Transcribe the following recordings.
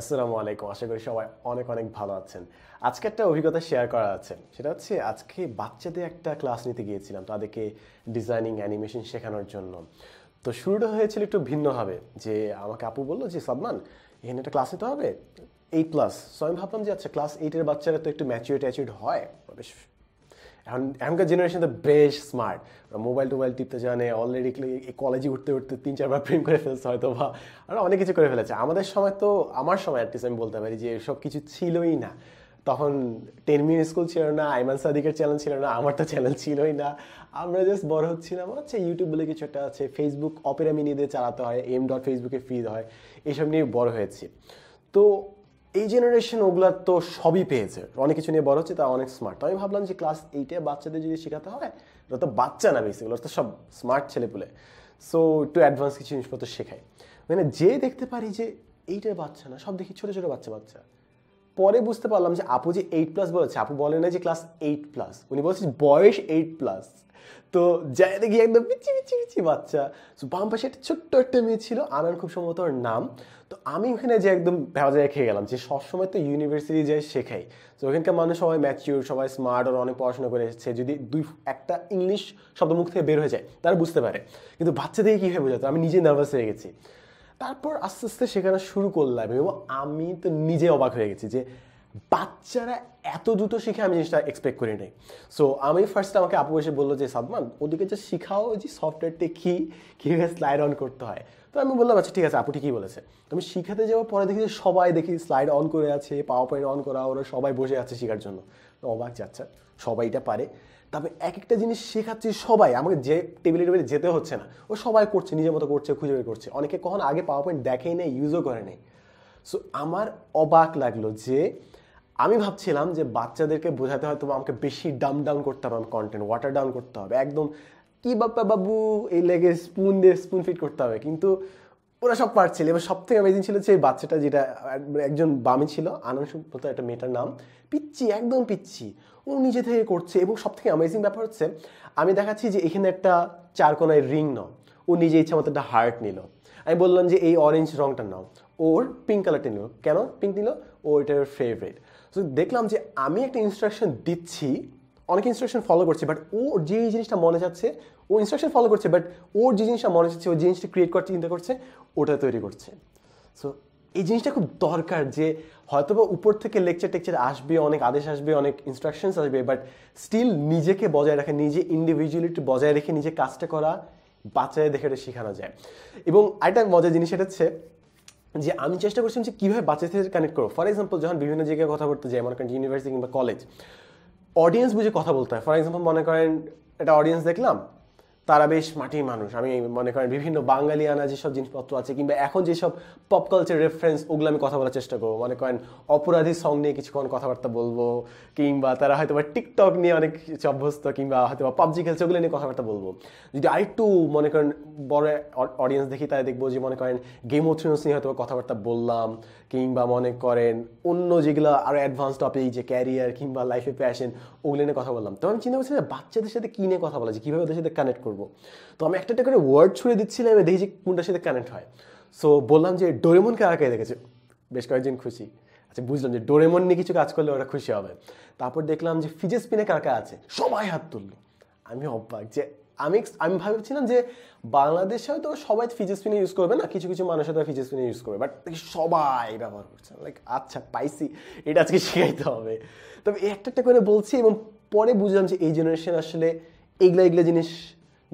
আসসালামু আলাইকুম আশা করি সবাই অনেক অনেক ভালো আছেন আজকে একটা অভিজ্ঞতা শেয়ার করা আছে সেটা হচ্ছে আজকে বাচ্চাদের একটা ক্লাস নিতে গিয়েছিলাম তাদেরকে ডিজাইনিং অ্যানিমেশন শেখানোর জন্য তো শুরুটা হয়েছিল একটু ভিন্নভাবে যে আমাকে আপু বললো যে সাবমান এখানে একটা ক্লাস নিতে হবে এইট প্লাস সো আমি ভাবলাম যে আচ্ছা ক্লাস এইটের বাচ্চারা তো একটু ম্যাচিউর ট্যাচিউর হয় বেশ এখন এখনকার জেনারেশন তো বেশ স্মার্ট মোবাইল টোবাইল টিপতে জানে অলরেডি কলেজে উঠতে উঠতে তিন চারবার প্রেম করে ফেলছে হয়তো বা আরও অনেক কিছু করে ফেলেছে আমাদের সময় তো আমার সময় অ্যাটলিস্ট আমি বলতে পারি যে সব কিছু ছিলই না তখন টেন মিনিট স্কুল ছিল না আইমান সাদিকের চ্যানেল ছিল না আমার তো চ্যানেল ছিলই না আমরা জাস্ট বড় হচ্ছিলাম আচ্ছা ইউটিউব বলে কিছু একটা আছে ফেসবুক অপেরা দিয়ে চালাতে হয় এম ডট ফেসবুকে ফ্রি হয় এসব নিয়ে বড় হয়েছি তো এই জেনারেশন ওগুলার তো সবই পেয়েছে অনেক কিছু নিয়ে বড় হচ্ছে তা অনেক স্মার্ট আমি ভাবলাম যে ক্লাস এইটে বাচ্চাদের যদি শেখাতে হয় ওরা তো বাচ্চা না বেশি ওরা তো সব স্মার্ট ছেলেপুলে সো একটু অ্যাডভান্স কিছু জিনিসপত্র শেখাই মানে যে দেখতে পারি যে এইটার বাচ্চা না সব দেখি ছোটো ছোটো বাচ্চা বাচ্চা পরে বুঝতে পারলাম যে আপু যে এইট প্লাস বলেছে আপু বলে না যে ক্লাস এইট প্লাস উনি বলছে বয়স এইট প্লাস তো যাই দেখি একদম পিচি পিচি পিচি বাচ্চা তো বাম পাশে একটা ছোট্ট একটা মেয়ে ছিল আনান খুব সম্ভবত ওর নাম তো আমি ওখানে যে একদম ভেজায় খেয়ে গেলাম যে সবসময় তো ইউনিভার্সিটি যাই শেখাই তো ওখানকার মানুষ সবাই ম্যাচিউর সবাই স্মার্ট ওরা অনেক পড়াশোনা করে এসেছে যদি দুই একটা ইংলিশ শব্দ মুখ থেকে বের হয়ে যায় তারা বুঝতে পারে কিন্তু বাচ্চাদেরকে কীভাবে বোঝাতো আমি নিজেই নার্ভাস হয়ে গেছি তারপর আস্তে আস্তে শেখানো শুরু করলাম এবং আমি তো নিজে অবাক হয়ে গেছি যে বাচ্চারা এত দ্রুত শিখে আমি জিনিসটা এক্সপেক্ট করি নাই সো আমি ফার্স্ট আমাকে আপু এসে বললো যে সাদমান ওদিকে যে শিখাও যে সফটওয়্যারটি কী কীভাবে স্লাইড অন করতে হয় তো আমি বললাম আচ্ছা ঠিক আছে আপু ঠিকই বলেছে তুমি শিখাতে যাওয়ার পরে দেখি যে সবাই দেখি স্লাইড অন করে আছে পাওয়ার পয়েন্ট অন করা ওরা সবাই বসে আছে শেখার জন্য তো অবাক যাচ্ছে সবাই এটা পারে তবে এক একটা জিনিস শেখাচ্ছি সবাই আমাকে যে টেবিলে টেবিলে যেতে হচ্ছে না ও সবাই করছে নিজের মতো করছে খুঁজে বের করছে অনেকে কখন আগে পাওয়ার পয়েন্ট দেখেই নেই ইউজও করে নেই সো আমার অবাক লাগলো যে আমি ভাবছিলাম যে বাচ্চাদেরকে বোঝাতে হয়তো আমাকে বেশি ডাম ডাউন করতে হবে আমার কন্টেন্ট ওয়াটার ডাউন করতে হবে একদম কি বাপ্পা বাবু এই লেগে স্পুন দিয়ে স্পুন ফিট করতে হবে কিন্তু ওরা সব পারছিল এবার সব থেকে অ্যামেজিং ছিল যে বাচ্চাটা যেটা মানে একজন বামে ছিল আনন্দসুব্রত একটা মেয়েটার নাম পিচ্ছি একদম পিচ্ছি ও নিজে থেকে করছে এবং সব থেকে অ্যামেজিং ব্যাপার হচ্ছে আমি দেখাচ্ছি যে এখানে একটা চারকোনায় রিং নাও ও নিজে ইচ্ছা মতো একটা হার্ট নিল আমি বললাম যে এই অরেঞ্জ রঙটা নাও ওর পিঙ্ক কালারটা নিল কেন পিঙ্ক নিল ও এটার ফেভারিট তো দেখলাম যে আমি একটা ইনস্ট্রাকশন দিচ্ছি অনেক ইনস্ট্রাকশন ফলো করছে বাট ও যে জিনিসটা মনে যাচ্ছে ও ইনস্ট্রাকশন ফলো করছে বাট ওর যে জিনিসটা মনে যাচ্ছে ও জিনিসটা ক্রিয়েট করার চিন্তা করছে ওটা তৈরি করছে সো এই জিনিসটা খুব দরকার যে হয়তো বা উপর থেকে লেকচার টেকচার আসবে অনেক আদেশ আসবে অনেক ইনস্ট্রাকশনস আসবে বাট স্টিল নিজেকে বজায় রাখা নিজে ইন্ডিভিজুয়ালিটি বজায় রেখে নিজে কাজটা করা বাচ্চায় দেখে এটা শেখানো যায় এবং আরেকটা মজার জিনিস এটা হচ্ছে যে আমি চেষ্টা করছিলাম যে কীভাবে বাচ্চাদের কানেক্ট করবো ফর এক্সাম্পল যখন বিভিন্ন জায়গায় কথা বলতে যাই মনে করেন ইউনিভার্সিটি কিংবা কলেজ অডিয়েন্স বুঝে কথা বলতে হয় ফর এক্সাম্পল মনে করেন একটা অডিয়েন্স দেখলাম তারা বেশ মাটির মানুষ আমি মনে করেন বিভিন্ন বাঙালি আনা যেসব জিনিসপত্র আছে কিংবা এখন যেসব পপ কালচার রেফারেন্স ওগুলো আমি কথা বলার চেষ্টা করবো মনে করেন অপরাধী সং নিয়ে কিছুক্ষণ কথাবার্তা বলবো কিংবা তারা হয়তো বা টিকটক নিয়ে অনেক কিছু অভ্যস্ত কিংবা হয়তো বা পাবজি খেলছে ওগুলো নিয়ে কথাবার্তা বলবো যদি আরেকটু মনে করেন বড় অডিয়েন্স দেখি তাই দেখবো যে মনে করেন গেম অথিয়েন্স নিয়ে হয়তো কথাবার্তা বললাম কিংবা মনে করেন অন্য যেগুলো আরও অ্যাডভান্স টপিক যে ক্যারিয়ার কিংবা লাইফে প্যাশন ওগুলো নিয়ে কথা বললাম তো আমি চিন্তা করছি যে বাচ্চাদের সাথে কী নিয়ে কথা বলা যায় কীভাবে ওদের সাথে কানেক্ট করবো করব তো আমি একটা একটা করে ওয়ার্ড ছুঁড়ে দিচ্ছিলাম দেখি যে কোনটার সাথে কানেক্ট হয় সো বললাম যে ডোরেমন কারা কে দেখেছে বেশ কয়েকজন খুশি আচ্ছা বুঝলাম যে ডোরেমন নিয়ে কিছু কাজ করলে ওরা খুশি হবে তারপর দেখলাম যে ফিজে স্পিনে কার কার আছে সবাই হাত তুললো আমি অবাক যে আমি আমি ভাবছিলাম যে বাংলাদেশে হয়তো সবাই ফিজে স্পিনে ইউজ করবে না কিছু কিছু মানুষ হয়তো ফিজে স্পিনে ইউজ করবে বাট সবাই ব্যবহার করছে লাইক আচ্ছা পাইসি এটা আজকে শেখাইতে হবে তবে একটা একটা করে বলছি এবং পরে বুঝলাম যে এই জেনারেশন আসলে এগলা এগলা জিনিস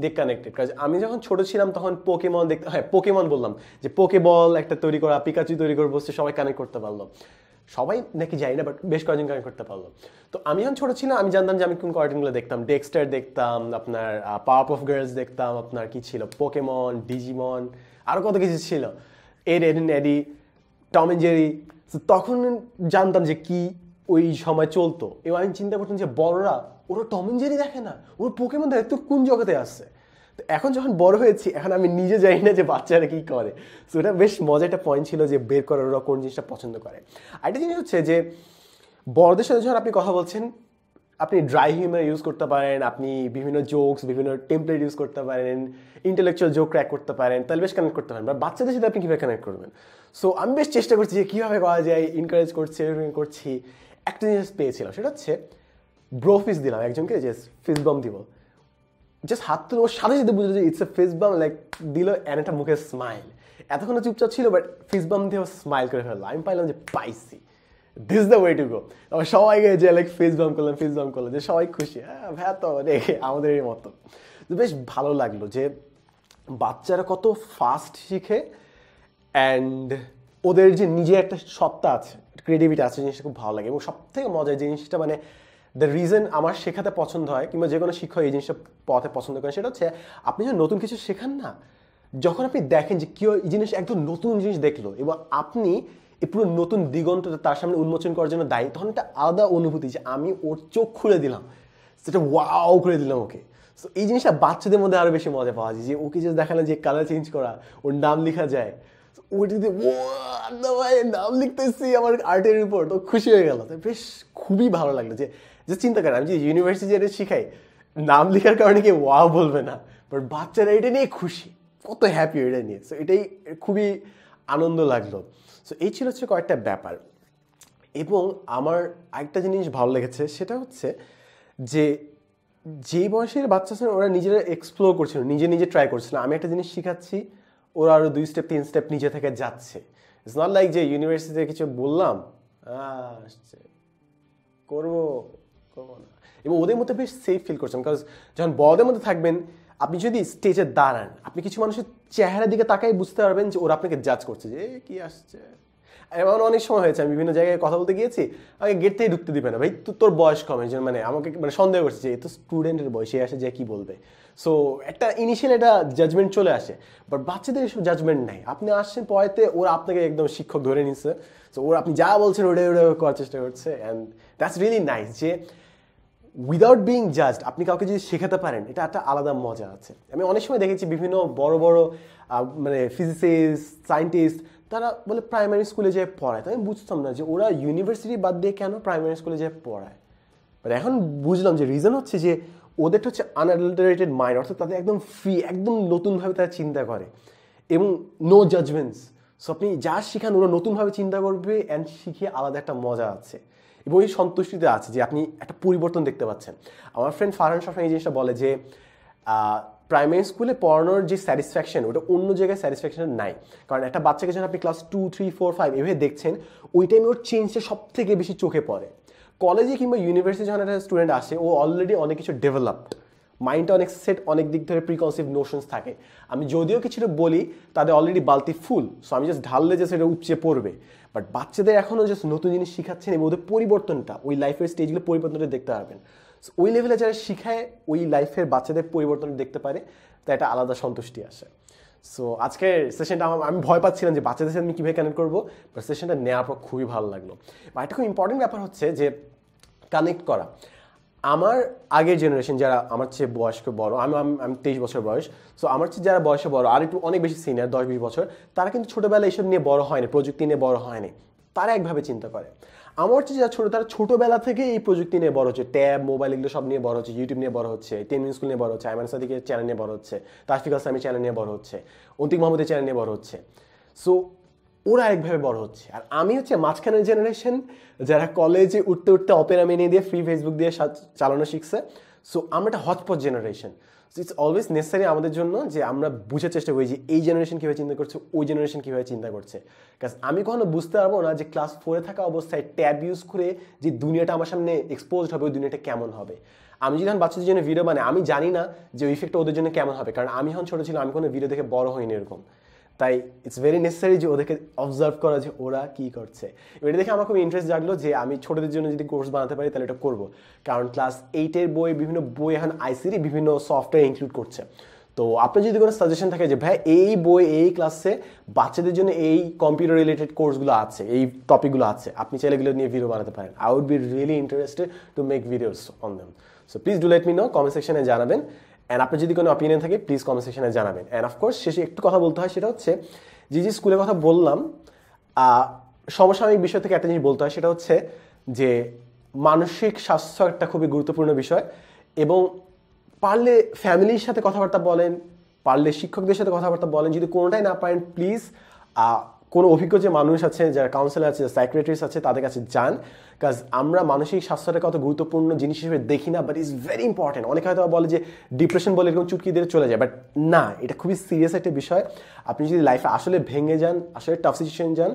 দে কানেক্টেড কাজ আমি যখন ছোট ছিলাম তখন পোকেমন দেখতে হ্যাঁ পোকেমন বললাম যে পোকে বল একটা তৈরি করা পিকাচু তৈরি করে বসতে সবাই কানেক্ট করতে পারলো সবাই নাকি যাই না বাট বেশ কয়েকজন কানেক্ট করতে পারলো তো আমি যখন ছোটো ছিলাম আমি জানতাম যে আমি কোন কার্টুনগুলো দেখতাম ডেক্সটার দেখতাম আপনার পাওয়ার অফ গার্লস দেখতাম আপনার কি ছিল পোকেমন ডিজিমন আরও কত কিছু ছিল Ed Edd Eddy Tom and Jerry তখন জানতাম যে কি ওই সময় চলতো এবং আমি চিন্তা করতাম যে বড়রা ওরা টমিন জেরি দেখে না ওর পোকে মধ্যে তো কোন জগতে আসছে তো এখন যখন বড় হয়েছি এখন আমি নিজে জানি না যে বাচ্চারা কী করে সো এটা বেশ মজা একটা পয়েন্ট ছিল যে বের করার ওরা কোন জিনিসটা পছন্দ করে আরেকটা জিনিস হচ্ছে যে বড়দের সাথে যখন আপনি কথা বলছেন আপনি ড্রাই হিউমার ইউজ করতে পারেন আপনি বিভিন্ন জোকস বিভিন্ন টেম্পলেট ইউজ করতে পারেন ইন্টেলেকচুয়াল জোক ক্র্যাক করতে পারেন তাহলে বেশ কানেক্ট করতে পারেন বা বাচ্চাদের সাথে আপনি কীভাবে কানেক্ট করবেন সো আমি বেশ চেষ্টা করছি যে কীভাবে করা যায় ইনকারেজ করছি করছি একটা জিনিস পেয়েছিলাম সেটা হচ্ছে ব্রো ফিস দিলাম একজনকে যে ফিস বাম দিব জাস্ট হাত তুলে ও সাথে সাথে বুঝলো যে ইটস এ ফিস বাম লাইক দিল অ্যান একটা মুখে স্মাইল এতক্ষণ চুপচাপ ছিল বাট ফিস বাম দিয়ে স্মাইল করে ফেললো আমি পাইলাম যে পাইসি this the way to go সবাই গিয়ে যে লাইক ফিস বাম করলাম ফিস বাম করলাম যে সবাই খুশি হ্যাঁ ভ্যা তো দেখে আমাদের এই মতো বেশ ভালো লাগলো যে বাচ্চারা কত ফাস্ট শিখে অ্যান্ড ওদের যে নিজে একটা সত্তা আছে ক্রিয়েটিভিটি আছে জিনিসটা খুব ভালো লাগে এবং সব থেকে মজার জিনিসটা মানে দ্য রিজন আমার শেখাতে পছন্দ হয় কিংবা যে কোনো শিক্ষক এই জিনিসটা পথে পছন্দ করেন সেটা হচ্ছে আপনি যখন নতুন কিছু শেখান না যখন আপনি দেখেন যে কেউ এই জিনিস একদম নতুন জিনিস দেখলো এবং আপনি এই পুরো নতুন দিগন্তটা তার সামনে উন্মোচন করার জন্য দায়ী তখন একটা আলাদা অনুভূতি যে আমি ওর চোখ খুলে দিলাম সেটা ওয়াও করে দিলাম ওকে সো এই জিনিসটা বাচ্চাদের মধ্যে আরও বেশি মজা পাওয়া যায় যে ওকে যে দেখালে যে কালার চেঞ্জ করা ওর নাম লেখা যায় ওটিতে নাম লিখতেছি আমার আর্টের উপর তো খুশি হয়ে গেল বেশ খুবই ভালো লাগলো যে যে চিন্তা করেন আমি যে ইউনিভার্সিটি এটা শিখাই নাম লেখার কারণে কে ওয়া বলবে না বাট বাচ্চারা এটা নিয়ে খুশি কত হ্যাপি এটা নিয়ে সো এটাই খুবই আনন্দ লাগলো সো এই ছিল হচ্ছে কয়েকটা ব্যাপার এবং আমার একটা জিনিস ভালো লেগেছে সেটা হচ্ছে যে যে বয়সের বাচ্চা ওরা নিজেরা এক্সপ্লোর করছিল নিজে নিজে ট্রাই করছিল আমি একটা জিনিস শিখাচ্ছি ওরা আরও দুই স্টেপ তিন স্টেপ নিজে থেকে যাচ্ছে ইটস নট লাইক যে ইউনিভার্সিটিতে কিছু বললাম আসছে করবো করবো না এবং ওদের মধ্যে বেশ সেফ ফিল করছেন কারণ যখন বড়দের মধ্যে থাকবেন আপনি যদি স্টেজে দাঁড়ান আপনি কিছু মানুষের চেহারার দিকে তাকাই বুঝতে পারবেন যে ওরা আপনাকে জাজ করছে যে কি আসছে এমন অনেক সময় হয়েছে আমি বিভিন্ন জায়গায় কথা বলতে গিয়েছি আমাকে গেট থেকে ঢুকতে দিবে না ভাই তো তোর বয়স কম এই মানে আমাকে মানে সন্দেহ করছে যে তো স্টুডেন্টের বয়সে আসে যে কী বলবে সো একটা ইনিশিয়াল একটা জাজমেন্ট চলে আসে বাট বাচ্চাদের এসব জাজমেন্ট নাই আপনি আসছেন পরেতে ওরা আপনাকে একদম শিক্ষক ধরে নিচ্ছে সো ওরা আপনি যা বলছেন ওটা ওটা করার চেষ্টা করছে অ্যান্ড দ্যাটস রিয়েলি নাইস যে উইদাউট বিং জাজড আপনি কাউকে যদি শেখাতে পারেন এটা একটা আলাদা মজা আছে আমি অনেক সময় দেখেছি বিভিন্ন বড় বড় মানে ফিজিসিস্ট সায়েন্টিস্ট তারা বলে প্রাইমারি স্কুলে যেয়ে পড়ায় তাই আমি বুঝতাম না যে ওরা ইউনিভার্সিটি বাদ দিয়ে কেন প্রাইমারি স্কুলে যেয়ে পড়ায় বাট এখন বুঝলাম যে রিজন হচ্ছে যে ওদেরটা হচ্ছে আনঅ্যাডাল্টারেটেড মাইন্ড অর্থাৎ তাদের একদম ফ্রি একদম নতুনভাবে তারা চিন্তা করে এবং নো জাজমেন্টস সো আপনি যা শিখান ওরা নতুনভাবে চিন্তা করবে অ্যান্ড শিখে আলাদা একটা মজা আছে এবং এই সন্তুষ্টিতে আছে যে আপনি একটা পরিবর্তন দেখতে পাচ্ছেন আমার ফ্রেন্ড ফারহান সফরান এই জিনিসটা বলে যে প্রাইমারি স্কুলে পড়ানোর যে স্যাটিসফ্যাকশন ওটা অন্য জায়গায় স্যাটিসফ্যাকশন নাই কারণ একটা বাচ্চাকে যখন আপনি class two three four five এভাবে দেখছেন ওই টাইমে ওর চেঞ্জটা সব থেকে বেশি চোখে পড়ে কলেজে কিংবা ইউনিভার্সিটি যখন একটা স্টুডেন্ট আসে ও অলরেডি অনেক কিছু ডেভেলপড মাইন্ডটা অনেক সেট অনেক দিক ধরে প্রিকনসিভ নোশনস থাকে আমি যদিও কিছুটা বলি তাদের অলরেডি বালতি ফুল সো আমি জাস্ট ঢাললে যে সেটা উপচে পড়বে বাট বাচ্চাদের এখনও জাস্ট নতুন জিনিস শিখাচ্ছেন এবং ওদের পরিবর্তনটা ওই লাইফের স্টেজগুলো পরিবর্তনটা দেখতে পারবেন ওই লেভেলে যারা শিখায় ওই লাইফের বাচ্চাদের পরিবর্তন দেখতে পারে তা একটা আলাদা সন্তুষ্টি আসে সো আজকের সেশনটা আমার আমি ভয় পাচ্ছিলাম যে বাচ্চাদের সাথে আমি কীভাবে কানেক্ট করবো সেশনটা নেওয়ার পর খুবই ভালো লাগলো বা একটা খুব ইম্পর্টেন্ট ব্যাপার হচ্ছে যে কানেক্ট করা আমার আগের জেনারেশন যারা আমার চেয়ে বয়স্ক বড় আমি আমি তেইশ বছর বয়স সো আমার চেয়ে যারা বয়সে বড় আর একটু অনেক বেশি সিনিয়র দশ বিশ বছর তারা কিন্তু ছোটোবেলায় এইসব নিয়ে বড় হয়নি প্রযুক্তি নিয়ে বড় হয়নি তারা একভাবে চিন্তা করে আমার হচ্ছে যারা ছোটো তারা ছোটোবেলা থেকে এই প্রযুক্তি নিয়ে বড় হচ্ছে ট্যাব মোবাইল এগুলো সব নিয়ে বড় হচ্ছে ইউটিউব নিয়ে বড় হচ্ছে টেন স্কুল নিয়ে বড় হচ্ছে আইমান সাদিকের চ্যানেল নিয়ে বড় হচ্ছে তাশফিক আসলামি চ্যানেল নিয়ে বড় হচ্ছে অন্তিক মোহাম্মদের চ্যানেল নিয়ে বড় হচ্ছে সো ওরা একভাবে বড় হচ্ছে আর আমি হচ্ছে মাঝখানের জেনারেশন যারা কলেজে উঠতে উঠতে অপেরা মেনে দিয়ে ফ্রি ফেসবুক দিয়ে চালানো শিখছে সো আমরা একটা hotpot generation it's always necessary আমাদের জন্য যে আমরা বুঝার চেষ্টা করি যে এই জেনারেশন কীভাবে চিন্তা করছে ওই জেনারেশন কীভাবে চিন্তা করছে কাজ আমি কখনো বুঝতে পারবো না যে ক্লাস ফোরে থাকা অবস্থায় ট্যাব ইউজ করে যে দুনিয়াটা আমার সামনে এক্সপোজড হবে ওই দুনিয়াটা কেমন হবে আমি যখন বাচ্চাদের জন্য ভিডিও বানাই আমি জানি না যে ওই ইফেক্টটা ওদের জন্য কেমন হবে কারণ আমি যখন ছোটো ছিলাম আমি কোনো ভিডিও দেখে বড় হইনি এরকম তাই ইটস ভেরি নেসেসারি যে ওদেরকে অবজার্ভ করা যে ওরা কী করছে এটা দেখে আমার খুব ইন্টারেস্ট জাগলো যে আমি ছোটোদের জন্য যদি কোর্স বানাতে পারি তাহলে এটা করবো কারণ ক্লাস এইটের বই বিভিন্ন বই এখন আইসিডি বিভিন্ন সফটওয়্যার ইনক্লুড করছে তো আপনার যদি কোনো সাজেশন থাকে যে ভাই এই বই এই ক্লাসে বাচ্চাদের জন্য এই কম্পিউটার রিলেটেড কোর্সগুলো আছে এই টপিকগুলো আছে আপনি চাইলে এগুলো নিয়ে ভিডিও বানাতে পারেন I would be really interested to make videos on them so please do let me know comment সেকশনে জানাবেন অ্যান্ড আপনার যদি কোনো অপিনিয়ন থাকে প্লিজ কমেন্ট সেকশনে জানাবেন অ্যান্ড অফকোর্স শেষে একটু কথা বলতে হয় সেটা হচ্ছে যে যে স্কুলের কথা বললাম সমসাময়িক বিষয় থেকে একটা জিনিস বলতে হয় সেটা হচ্ছে যে মানসিক স্বাস্থ্য একটা খুবই গুরুত্বপূর্ণ বিষয় এবং পারলে ফ্যামিলির সাথে কথাবার্তা বলেন পারলে শিক্ষকদের সাথে কথাবার্তা বলেন যদি কোনোটাই না পারেন প্লিজ কোনো অভিজ্ঞ যে মানুষ আছে যারা কাউন্সিলার আছে সাইক্রেটারিস আছে তাদের কাছে যান কাজ আমরা মানসিক স্বাস্থ্যটাকে কত গুরুত্বপূর্ণ জিনিস হিসেবে দেখি না বাট ইজ ভেরি ইম্পর্টেন্ট অনেকে হয়তো বলে যে ডিপ্রেশন বলে এরকম চুটকি দিয়ে চলে যায় বাট না এটা খুবই সিরিয়াস একটা বিষয় আপনি যদি লাইফে আসলে ভেঙে যান আসলে টাফ সিচুয়েশন যান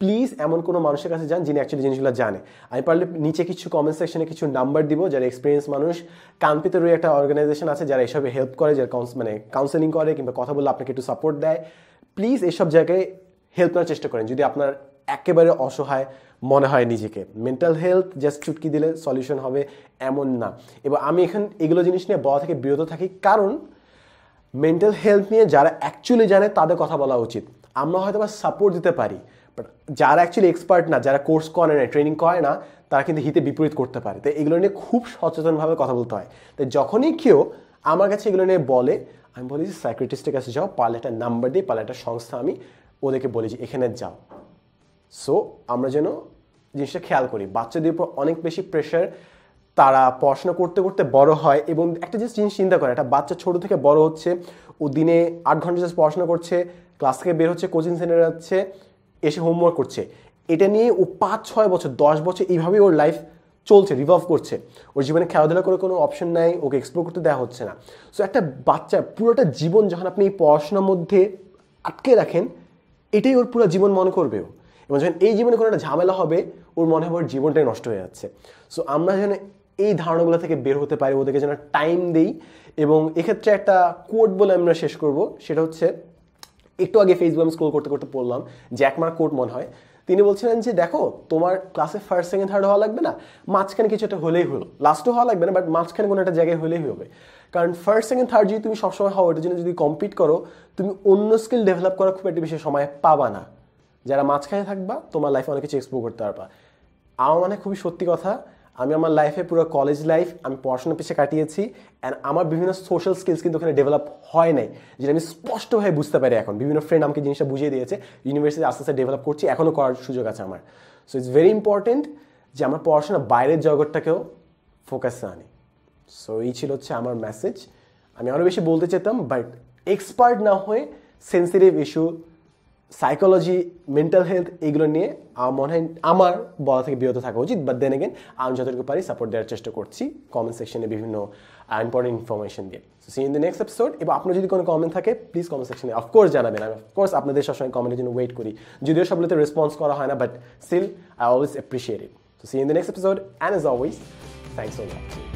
প্লিজ এমন কোনো মানুষের কাছে যান যিনি অ্যাকচুয়ালি জিনিসগুলো জানে আমি পারলে নিচে কিছু কমেন্ট সেকশনে কিছু নাম্বার দিব যারা এক্সপিরিয়েন্স মানুষ কানপিতে রয়ে একটা অর্গানাইজেশন আছে যারা এসবে হেল্প করে যারা মানে কাউন্সেলিং করে কিংবা কথা বললে আপনাকে একটু সাপোর্ট দেয় প্লিজ এসব জায়গায় হেল্প নেওয়ার চেষ্টা করেন যদি আপনার একেবারে অসহায় মনে হয় নিজেকে মেন্টাল হেলথ জাস্ট চুটকি দিলে সলিউশন হবে এমন না এবং আমি এখন এগুলো জিনিস নিয়ে বলা থেকে বিরত থাকি কারণ মেন্টাল হেলথ নিয়ে যারা অ্যাকচুয়ালি জানে তাদের কথা বলা উচিত আমরা হয়তো বা সাপোর্ট দিতে পারি বাট যারা অ্যাকচুয়ালি এক্সপার্ট না যারা কোর্স করে না ট্রেনিং করে না তারা কিন্তু হিতে বিপরীত করতে পারে তাই এগুলো নিয়ে খুব সচেতনভাবে কথা বলতে হয় তাই যখনই কেউ আমার কাছে এগুলো নিয়ে বলে আমি বলি যে সাইক্রেটিস্টের কাছে যাও পারলে নাম্বার দিই পারলে সংস্থা আমি ওদেরকে বলি যে এখানে যাও সো আমরা যেন জিনিসটা খেয়াল করি বাচ্চাদের উপর অনেক বেশি প্রেশার তারা পড়াশোনা করতে করতে বড় হয় এবং একটা জিনিস জিনিস চিন্তা করে একটা বাচ্চা ছোট থেকে বড় হচ্ছে ও দিনে আট ঘন্টা জাস্ট পড়াশোনা করছে ক্লাস থেকে বের হচ্ছে কোচিং সেন্টারে যাচ্ছে এসে হোমওয়ার্ক করছে এটা নিয়ে ও পাঁচ ছয় বছর দশ বছর এইভাবে ওর লাইফ চলছে রিভলভ করছে ওর জীবনে খেলাধুলা করে কোনো অপশন নাই ওকে এক্সপ্লোর করতে দেওয়া হচ্ছে না সো একটা বাচ্চা পুরোটা জীবন যখন আপনি এই পড়াশোনার মধ্যে আটকে রাখেন এটাই ওর পুরো জীবন মনে ও এবং যখন এই জীবনে কোনো একটা ঝামেলা হবে ওর মনে হবে ওর জীবনটাই নষ্ট হয়ে যাচ্ছে সো আমরা যেন এই ধারণাগুলো থেকে বের হতে পারি ওদেরকে যেন টাইম দেই এবং এক্ষেত্রে একটা কোড বলে আমরা শেষ করব সেটা হচ্ছে একটু আগে ফেসবুক আমি স্ক্রোল করতে করতে পড়লাম একমার কোড মনে হয় তিনি বলছিলেন যে দেখো তোমার ক্লাসে ফার্স্ট সেকেন্ড থার্ড হওয়া লাগবে না মাঝখানে কিছু একটা হলেই হলো লাস্টও হওয়া লাগবে না বাট মাঝখানে কোনো একটা জায়গায় হলেই হবে কারণ ফার্স্ট সেকেন্ড থার্ড যদি তুমি সবসময় হও এটার জন্য যদি কম্পিট করো তুমি অন্য স্কিল ডেভেলপ করার খুব একটা বেশি সময় পাবা না যারা মাঝখানে থাকবা তোমার লাইফে অনেক কিছু এক্সপ্লোর করতে পারবা আমার মানে খুবই সত্যি কথা আমি আমার লাইফে পুরো কলেজ লাইফ আমি পড়াশোনার পিছিয়ে কাটিয়েছি অ্যান্ড আমার বিভিন্ন সোশ্যাল স্কিলস কিন্তু ওখানে ডেভেলপ হয় নাই যেটা আমি স্পষ্টভাবে বুঝতে পারি এখন বিভিন্ন ফ্রেন্ড আমাকে জিনিসটা বুঝিয়ে দিয়েছে ইউনিভার্সিটি আস্তে আস্তে ডেভেলপ করছি এখনও করার সুযোগ আছে আমার সো ইটস ভেরি ইম্পর্টেন্ট যে আমার পড়াশোনা বাইরের জগৎটাকেও ফোকাসে আনি সো এই ছিল হচ্ছে আমার মেসেজ আমি আরও বেশি বলতে চেতাম বাট এক্সপার্ট না হয়ে sensitive issue psychology mental health এগুলো নিয়ে আমার মনে হয় আমার বলা থেকে বিরত থাকা উচিত বাট দেন এগেন আমি যতটুকু পারি সাপোর্ট দেওয়ার চেষ্টা করছি কমেন্ট সেকশনে বিভিন্ন ইম্পর্টেন্ট uh, ইনফরমেশন দিয়ে so see in the next episode এবং আপনার যদি কোনো কমেন্ট থাকে প্লিজ কমেন্ট সেকশনে অফকোর্স জানাবেন আমি অফকোর্স আপনাদের সবসময় কমেন্টের জন্য ওয়েট করি যদিও সবগুলোতে রেসপন্স করা হয় না but still I always appreciate it so see in the next episode and as always thanks for watching